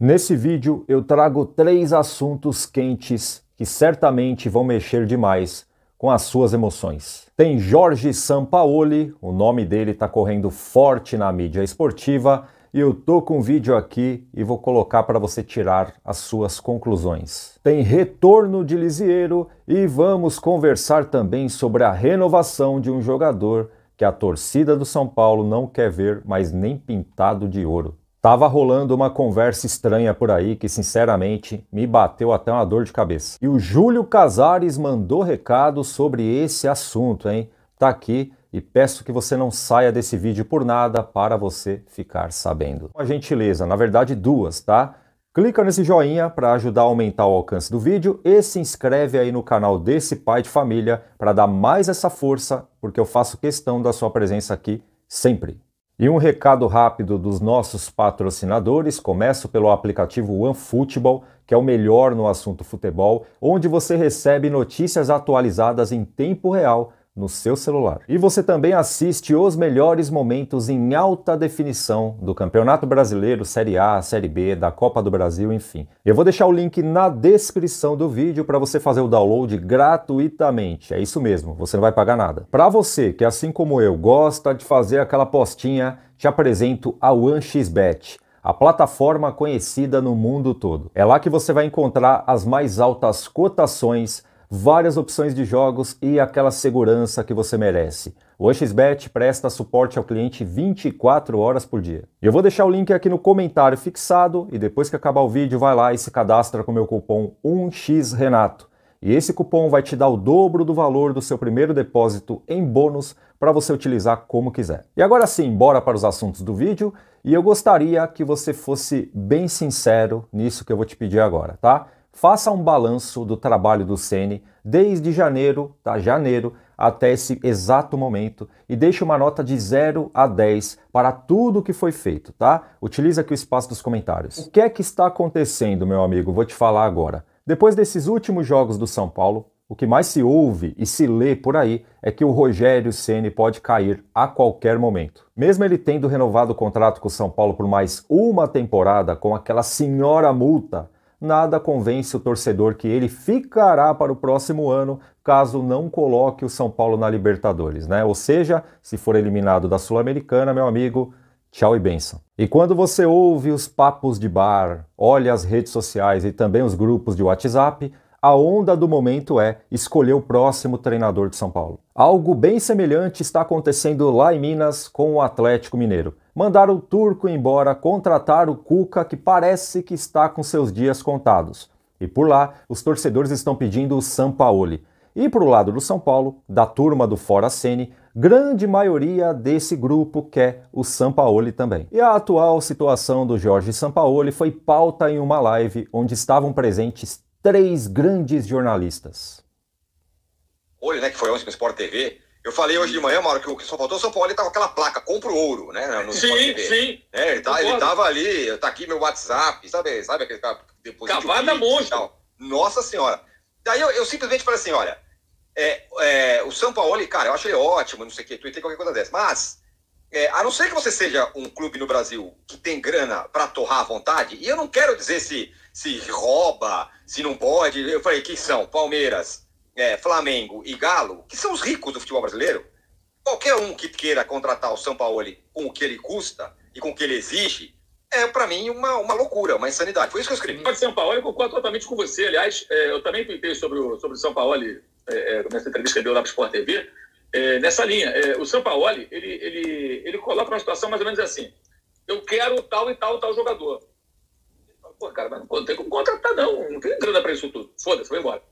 Nesse vídeo eu trago três assuntos quentes que certamente vão mexer demais com as suas emoções. Tem Jorge Sampaoli, o nome dele está correndo forte na mídia esportiva, e eu tô com um vídeo aqui e vou colocar para você tirar as suas conclusões. Tem retorno de Lisieiro e vamos conversar também sobre a renovação de um jogador que a torcida do São Paulo não quer ver mais nem pintado de ouro. Tava rolando uma conversa estranha por aí que, sinceramente, me bateu até uma dor de cabeça. E o Júlio Casares mandou recado sobre esse assunto, hein? Tá aqui e peço que você não saia desse vídeo por nada para você ficar sabendo. Uma gentileza, na verdade duas, tá? Clica nesse joinha para ajudar a aumentar o alcance do vídeo e se inscreve aí no canal desse pai de família para dar mais essa força, porque eu faço questão da sua presença aqui sempre. E um recado rápido dos nossos patrocinadores. Começo pelo aplicativo OneFootball, que é o melhor no assunto futebol, onde você recebe notícias atualizadas em tempo real no seu celular. E você também assiste os melhores momentos em alta definição do Campeonato Brasileiro, Série A, Série B, da Copa do Brasil, enfim. Eu vou deixar o link na descrição do vídeo para você fazer o download gratuitamente. É isso mesmo, você não vai pagar nada. Para você que assim como eu gosta de fazer aquela postinha, te apresento a OneXBet a plataforma conhecida no mundo todo. É lá que você vai encontrar as mais altas cotações várias opções de jogos e aquela segurança que você merece. O OXBet presta suporte ao cliente 24 horas por dia. Eu vou deixar o link aqui no comentário fixado e depois que acabar o vídeo vai lá e se cadastra com o meu cupom 1xRenato. E esse cupom vai te dar o dobro do valor do seu primeiro depósito em bônus para você utilizar como quiser. E agora sim, bora para os assuntos do vídeo. E eu gostaria que você fosse bem sincero nisso que eu vou te pedir agora, tá? Faça um balanço do trabalho do CN desde janeiro, tá? Janeiro até esse exato momento e deixe uma nota de 0 a 10 para tudo que foi feito, tá? Utiliza aqui o espaço dos comentários. O que é que está acontecendo, meu amigo? Vou te falar agora. Depois desses últimos jogos do São Paulo, o que mais se ouve e se lê por aí é que o Rogério Ceni pode cair a qualquer momento. Mesmo ele tendo renovado o contrato com o São Paulo por mais uma temporada com aquela senhora multa nada convence o torcedor que ele ficará para o próximo ano caso não coloque o São Paulo na Libertadores, né? Ou seja, se for eliminado da Sul-Americana, meu amigo, tchau e benção. E quando você ouve os papos de bar, olha as redes sociais e também os grupos de WhatsApp, a onda do momento é escolher o próximo treinador de São Paulo. Algo bem semelhante está acontecendo lá em Minas com o Atlético Mineiro mandar o turco embora, contratar o Cuca, que parece que está com seus dias contados. E por lá, os torcedores estão pedindo o Sampaoli. E para o lado do São Paulo, da turma do Fora Sene, grande maioria desse grupo quer o Sampaoli também. E a atual situação do Jorge Sampaoli foi pauta em uma live onde estavam presentes três grandes jornalistas. Olho, né, que foi ontem no Sport TV, eu falei hoje de manhã, Mauro, que o que só faltou São Paulo ele tava com aquela placa, compra o ouro, né? No sim, sim. É, ele, tá, ele tava ali, tá aqui meu WhatsApp, sabe, sabe aquele cara depois. Cavada de monstro. Nossa senhora. Daí eu, eu, simplesmente falei assim: olha, é, é, o São Paulo, cara, eu acho ele ótimo, não sei o que, Twitter, qualquer coisa dessa. Mas, é, a não ser que você seja um clube no Brasil que tem grana para torrar à vontade, e eu não quero dizer se, se rouba, se não pode. Eu falei: que são? Palmeiras, é, Flamengo e Galo, que são os ricos do futebol brasileiro, qualquer um que queira contratar o São Paulo com o que ele custa e com o que ele exige, é para mim uma, uma loucura, uma insanidade. Foi isso que eu escrevi. O São Paulo, eu concordo totalmente com você. Aliás, é, eu também pintei sobre o sobre o São Paulo é, é nessa entrevista que deu lá para o Sport TV. É, nessa linha, é, o São Paulo ele, ele, ele coloca uma situação mais ou menos assim: eu quero tal e tal tal jogador. Pô, cara, mas não tem como contratar, não. Não tem grana para isso tudo. Foda-se, vou embora.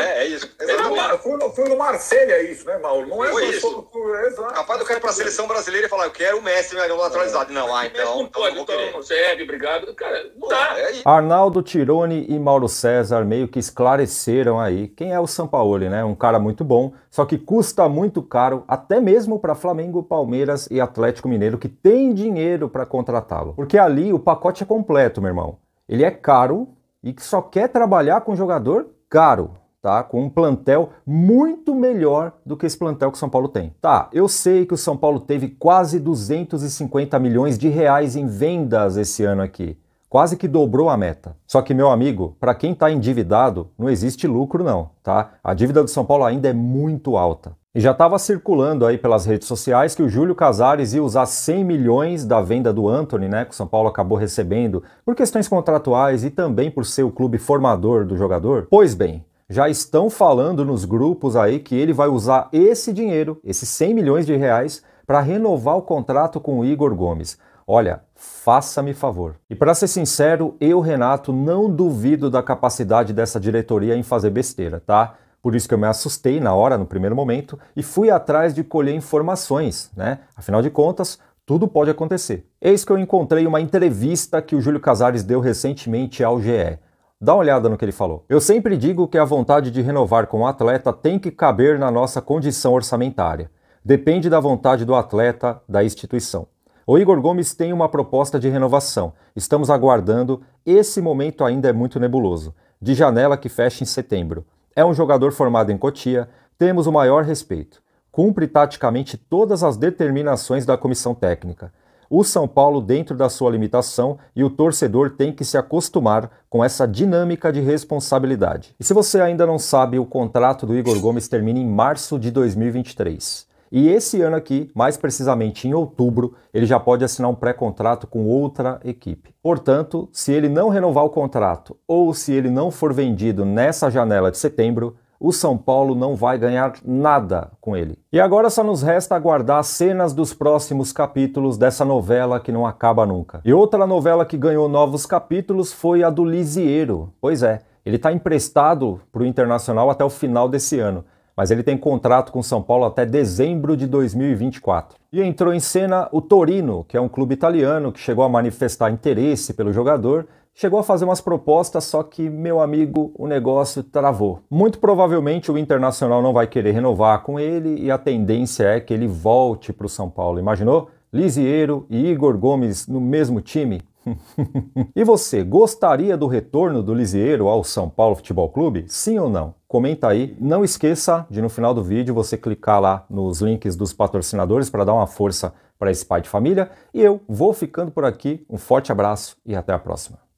É, é isso. Exato. Foi, foi no Marselha isso, né, Mauro? Não é foi isso. exato. Capaz do cara ir pra seleção brasileira e falar, eu quero o Messi mas não atualizado É. Não, ah, então. Não então pode, então, então serve, obrigado. Cara, não dá. É Arnaldo Tirone e Mauro César meio que esclareceram aí quem é o Sampaoli, né? Um cara muito bom, só que custa muito caro, até mesmo para Flamengo, Palmeiras e Atlético Mineiro, que tem dinheiro para contratá-lo. Porque ali o pacote é completo, meu irmão. Ele é caro e que só quer trabalhar com jogador caro tá? Com um plantel muito melhor do que esse plantel que o São Paulo tem. Tá, eu sei que o São Paulo teve quase 250 milhões de reais em vendas esse ano aqui. Quase que dobrou a meta. Só que, meu amigo, para quem está endividado, não existe lucro não, tá? A dívida do São Paulo ainda é muito alta. E já estava circulando aí pelas redes sociais que o Júlio Casares ia usar 100 milhões da venda do Anthony, né, que o São Paulo acabou recebendo, por questões contratuais e também por ser o clube formador do jogador. Pois bem, já estão falando nos grupos aí que ele vai usar esse dinheiro, esses 100 milhões de reais, para renovar o contrato com o Igor Gomes. Olha, faça-me favor. E para ser sincero, eu, Renato, não duvido da capacidade dessa diretoria em fazer besteira, tá? Por isso que eu me assustei na hora, no primeiro momento, e fui atrás de colher informações, né? Afinal de contas, tudo pode acontecer. Eis que eu encontrei uma entrevista que o Júlio Casares deu recentemente ao GE. Dá uma olhada no que ele falou. Eu sempre digo que a vontade de renovar com o atleta tem que caber na nossa condição orçamentária. Depende da vontade do atleta, da instituição. O Igor Gomes tem uma proposta de renovação. Estamos aguardando. Esse momento ainda é muito nebuloso. De janela que fecha em setembro. É um jogador formado em Cotia. Temos o maior respeito. Cumpre taticamente todas as determinações da comissão técnica o São Paulo dentro da sua limitação e o torcedor tem que se acostumar com essa dinâmica de responsabilidade. E se você ainda não sabe, o contrato do Igor Gomes termina em março de 2023. E esse ano aqui, mais precisamente em outubro, ele já pode assinar um pré-contrato com outra equipe. Portanto, se ele não renovar o contrato ou se ele não for vendido nessa janela de setembro, o São Paulo não vai ganhar nada com ele. E agora só nos resta aguardar as cenas dos próximos capítulos dessa novela que não acaba nunca. E outra novela que ganhou novos capítulos foi a do Lisieiro. Pois é, ele está emprestado para o Internacional até o final desse ano, mas ele tem contrato com São Paulo até dezembro de 2024. E entrou em cena o Torino, que é um clube italiano que chegou a manifestar interesse pelo jogador Chegou a fazer umas propostas, só que, meu amigo, o negócio travou. Muito provavelmente o Internacional não vai querer renovar com ele e a tendência é que ele volte para o São Paulo. Imaginou? Lisieiro e Igor Gomes no mesmo time? e você, gostaria do retorno do Lisieiro ao São Paulo Futebol Clube? Sim ou não? Comenta aí. Não esqueça de no final do vídeo você clicar lá nos links dos patrocinadores para dar uma força para esse pai de família. E eu vou ficando por aqui. Um forte abraço e até a próxima.